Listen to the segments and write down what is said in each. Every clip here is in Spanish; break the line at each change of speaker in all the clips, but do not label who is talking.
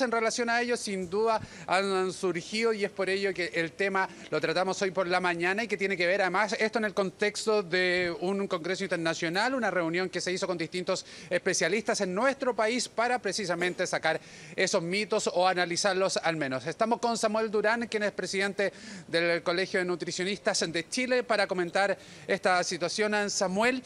en relación a ellos sin duda han, surgido y es por ello que el tema lo tratamos hoy por la mañana y que tiene que ver además esto en el contexto de un Congreso Internacional, una reunión que se hizo con distintos especialistas en nuestro país para precisamente sacar esos mitos o analizarlos al menos. Estamos con Samuel Durán, quien es presidente del Colegio de Nutricionistas de Chile, para comentar esta situación. Samuel,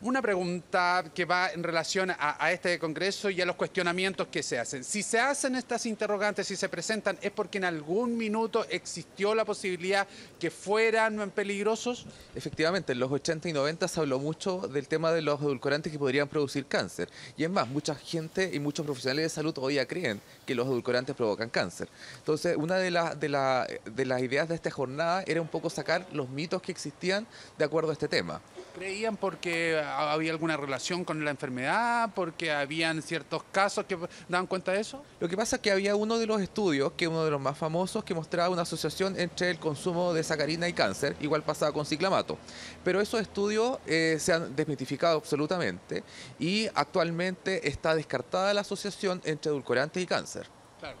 una pregunta que va en relación a, a este Congreso y a los cuestionamientos que se hacen. Si se hace hacen estas interrogantes si se presentan es porque en algún minuto existió la posibilidad
que fueran peligrosos? Efectivamente, en los 80 y 90 se habló mucho del tema de los edulcorantes que podrían producir cáncer. Y es más, mucha gente y muchos profesionales de salud hoy todavía creen que los edulcorantes provocan cáncer. Entonces, una de, de, de las ideas de esta jornada era un poco sacar los mitos que existían de acuerdo a este tema.
¿Creían porque había alguna relación con la enfermedad? ¿Porque habían ciertos casos que daban cuenta de eso?
Lo que pasa es que había uno de los estudios, que uno de los más famosos, que mostraba una asociación entre el consumo de sacarina y cáncer, igual pasaba con ciclamato. Pero esos estudios eh, se han desmitificado absolutamente y actualmente está descartada la asociación entre edulcorantes y cáncer.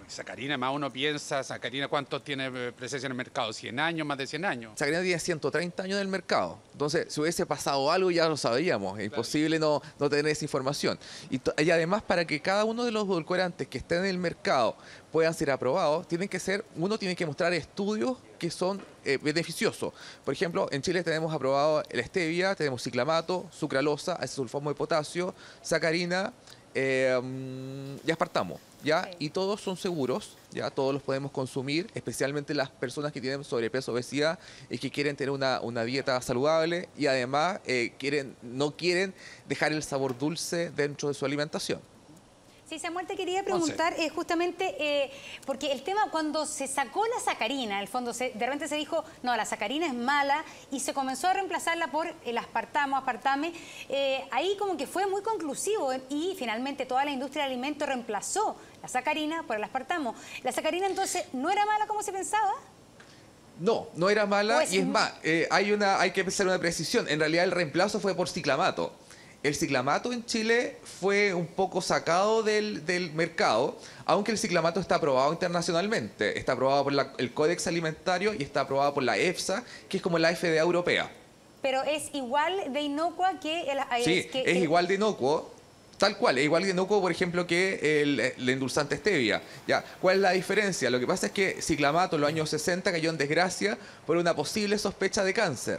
Sacarina, más uno piensa, Sacarina, ¿cuánto tiene eh, presencia en el mercado? ¿100 años, más de
100 años? Sacarina tiene 130 años en el mercado. Entonces, si hubiese pasado algo, ya lo sabíamos. Es imposible no, tener esa información. Y, además, para que cada uno de los edulcorantes que estén en el mercado puedan ser aprobados, tienen que ser, uno tiene que mostrar estudios que son eh, beneficiosos. Por ejemplo, en Chile tenemos aprobado el stevia, tenemos ciclamato, sucralosa, Sulfomo de potasio, sacarina, Em, ya partamos, ¿ya? Y todos son seguros, ¿ya? Todos los podemos consumir, especialmente las personas que tienen sobrepeso, obesidad y que quieren tener una, una dieta saludable y además eh, quieren, no quieren dejar el sabor dulce dentro de su alimentación.
Sí, Samuel, te quería preguntar eh, justamente, eh, porque el tema cuando se sacó la sacarina, en el fondo de repente se dijo, no, la sacarina es mala, y se comenzó a reemplazarla por el aspartamo, aspartame, eh, ahí como que fue muy conclusivo y finalmente toda la industria de alimentos reemplazó la sacarina por el aspartamo. ¿La sacarina entonces no era mala como se pensaba?
No, no era mala y es más, hay, una, hay que pensar una precisión. En realidad el reemplazo fue por ciclamato el ciclamato en Chile fue un poco sacado del, mercado, aunque el ciclamato está aprobado internacionalmente. Está aprobado por el Códex Alimentario y está aprobado por la EFSA, que es como la FDA europea.
Pero es igual de inocua que el... E sí, es igual
de inocuo Tal cual, igual igual no hubo por ejemplo, que el, endulzante stevia. ¿Ya? ¿Cuál es la diferencia? Lo que pasa es que ciclamato en los años 60 cayó en desgracia por una posible sospecha de cáncer.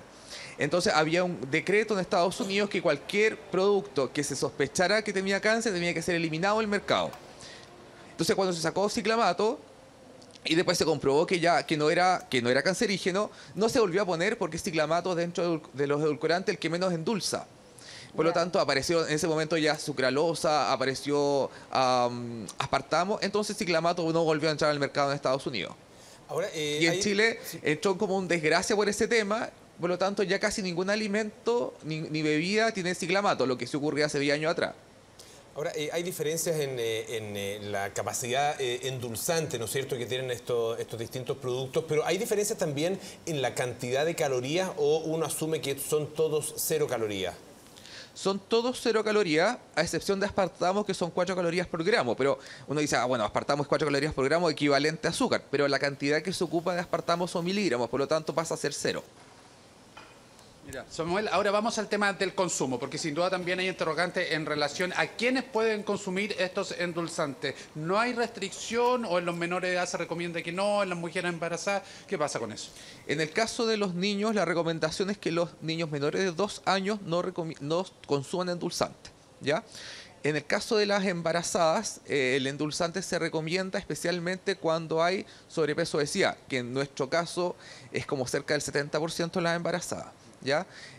Entonces había un decreto en Estados Unidos que cualquier producto que se sospechara que tenía cáncer tenía que ser eliminado del mercado. Entonces cuando se sacó ciclamato, y después se comprobó que ya que no era que no era cancerígeno, no se volvió a poner porque es ciclamato dentro de los edulcorantes el que menos endulza. Por lo tanto, apareció en ese momento ya sucralosa, apareció aspartamo, entonces ciclamato no volvió a entrar al mercado en Estados Unidos.
Ahora, eh, y en Chile
entró como un desgracia por ese tema, por lo tanto ya casi ningún alimento ni, ni bebida tiene ciclamato, lo que se ocurrió hace 10 años atrás.
Ahora, eh, hay diferencias en, eh, la capacidad endulzante, ¿no es cierto?, que tienen estos, estos distintos productos, pero hay diferencias también en
la cantidad de calorías o uno asume que son todos cero calorías son todos cero calorías, a excepción de aspartamos, que son cuatro calorías por gramo. Pero uno dice, ah, bueno, aspartamos es cuatro calorías por gramo, equivalente a azúcar, pero la cantidad que se ocupa de aspartamos son miligramos, por lo tanto pasa a ser cero.
Samuel, ahora vamos al tema del consumo, porque sin duda también hay interrogantes en relación a quiénes pueden consumir estos endulzantes. ¿No hay restricción o en los menores de edad se recomienda que no, en las mujeres embarazadas? ¿Qué pasa con eso? En el
caso de los niños, la recomendación es que los niños menores de dos años no, consuman endulzantes, ¿ya? En el caso de las embarazadas, eh, el endulzante se recomienda especialmente cuando hay sobrepeso decía, que en nuestro caso es como cerca del 70% de las embarazadas.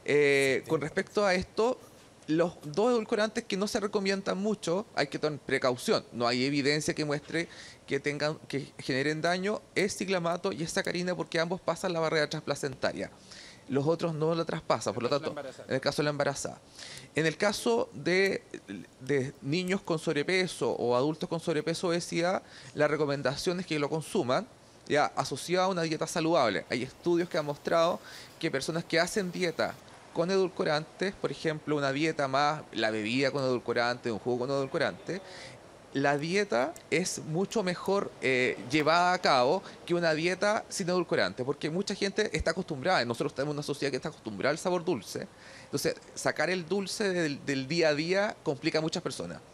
Eh, con respecto a esto, los dos edulcorantes que no se recomiendan mucho, hay que tener precaución, no hay evidencia que muestre que tengan que generen daño, es ciclamato y es sacarina porque ambos pasan la barrera transplacentaria. Los otros no la traspasan, por lo tanto, en el caso de la embarazada. En el caso de, de niños con sobrepeso o adultos con sobrepeso o obesidad, la recomendación es que lo consuman ya asociado a una dieta saludable. Hay estudios que han mostrado que personas que hacen dieta con edulcorantes, por ejemplo, una dieta más, la bebida con edulcorante, un jugo con edulcorante, la dieta es mucho mejor eh, llevada a cabo que una dieta sin edulcorante, porque mucha gente está acostumbrada, nosotros tenemos una sociedad que está acostumbrada al sabor dulce, entonces sacar el dulce del día a día complica a muchas personas.